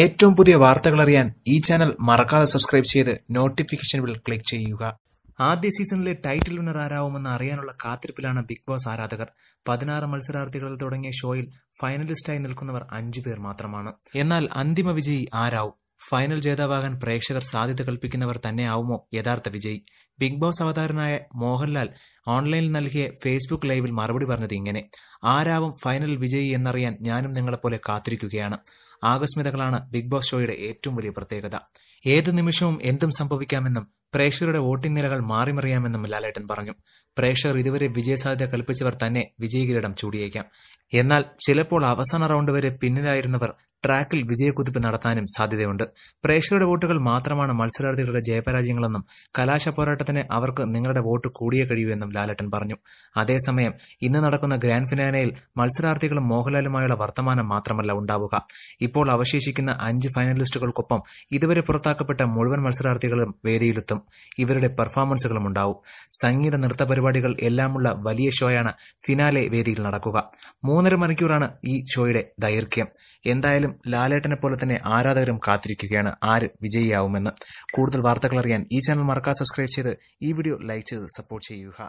ഏറ്റവും പുതിയ വാർത്തകൾ അറിയാൻ ഈ ചാനൽ മറക്കാതെ സബ്സ്ക്രൈബ് ചെയ്ത് നോട്ടിഫിക്കേഷൻ ബിൽ ക്ലിക്ക് ചെയ്യുക ആദ്യ സീസണിലെ ടൈറ്റിൽ വിന്നർ ആരാവുമെന്ന് അറിയാനുള്ള കാത്തിരിപ്പിലാണ് ബിഗ് ബോസ് ആരാധകർ പതിനാറ് മത്സരാർത്ഥികളിൽ തുടങ്ങിയ ഷോയിൽ ഫൈനലിസ്റ്റായി നിൽക്കുന്നവർ അഞ്ചു പേർ മാത്രമാണ് എന്നാൽ അന്തിമ വിജയി ആരാവും ഫൈനൽ ജേതാവാകാൻ പ്രേക്ഷകർ സാധ്യത കൽപ്പിക്കുന്നവർ തന്നെയാവുമോ യഥാർത്ഥ വിജയി ബിഗ് ബോസ് അവതാരനായ മോഹൻലാൽ ഓൺലൈനിൽ നൽകിയ ഫേസ്ബുക്ക് ലൈവിൽ മറുപടി പറഞ്ഞത് ഇങ്ങനെ ആരാവും ഫൈനൽ വിജയി എന്നറിയാൻ ഞാനും നിങ്ങളെപ്പോലെ കാത്തിരിക്കുകയാണ് ആകസ്മികതകളാണ് ബിഗ് ബോസ് ഷോയുടെ ഏറ്റവും വലിയ പ്രത്യേകത ഏത് നിമിഷവും എന്തും സംഭവിക്കാമെന്നും പ്രേക്ഷകരുടെ വോട്ടിംഗ് നിലകൾ മാറിമറിയാമെന്നും ലാലേട്ടൻ പറഞ്ഞു പ്രേക്ഷകർ ഇതുവരെ വിജയസാധ്യത കൽപ്പിച്ചവർ തന്നെ വിജയകിരീടം ചൂടിയേക്കാം എന്നാൽ ചിലപ്പോൾ അവസാന റൗണ്ട് വരെ പിന്നിലായിരുന്നവർ ട്രാക്കിൽ വിജയക്കുതിപ്പ് നടത്താനും സാധ്യതയുണ്ട് പ്രേക്ഷകരുടെ വോട്ടുകൾ മാത്രമാണ് മത്സരാർത്ഥികളുടെ ജയപരാജയങ്ങളെന്നും കലാശ പോരാട്ടത്തിന് അവർക്ക് നിങ്ങളുടെ വോട്ട് കൂടിയേ കഴിയൂ എന്നും ലാലട്ടൻ പറഞ്ഞു അതേസമയം ഇന്ന് നടക്കുന്ന ഗ്രാൻഡ് ഫിനാനയിൽ മത്സരാർത്ഥികളും മോഹൻലാലുമായുള്ള വർത്തമാനം മാത്രമല്ല ഉണ്ടാവുക ഇപ്പോൾ അവശേഷിക്കുന്ന അഞ്ച് ഫൈനലിസ്റ്റുകൾക്കൊപ്പം ഇതുവരെ പുറത്താക്കപ്പെട്ട മുഴുവൻ മത്സരാർത്ഥികളും വേദിയിലെത്തും ഇവരുടെ പെർഫോമൻസുകളും ഉണ്ടാവും സംഗീത നൃത്ത പരിപാടികൾ എല്ലാമുള്ള വലിയ ഷോയാണ് ഫിനാലെ വേദിയിൽ നടക്കുക മൂന്ന് മൂന്നര മണിക്കൂറാണ് ഈ ഷോയുടെ ദൈർഘ്യം എന്തായാലും ലാലേട്ടനെ പോലെ തന്നെ ആരാധകരും കാത്തിരിക്കുകയാണ് ആര് വിജയിയാവുമെന്ന് കൂടുതൽ വാർത്തകൾ അറിയാൻ ഈ ചാനൽ മറക്കാതെ സബ്സ്ക്രൈബ് ചെയ്ത് ഈ വീഡിയോ ലൈക്ക് ചെയ്ത് സപ്പോർട്ട് ചെയ്യുക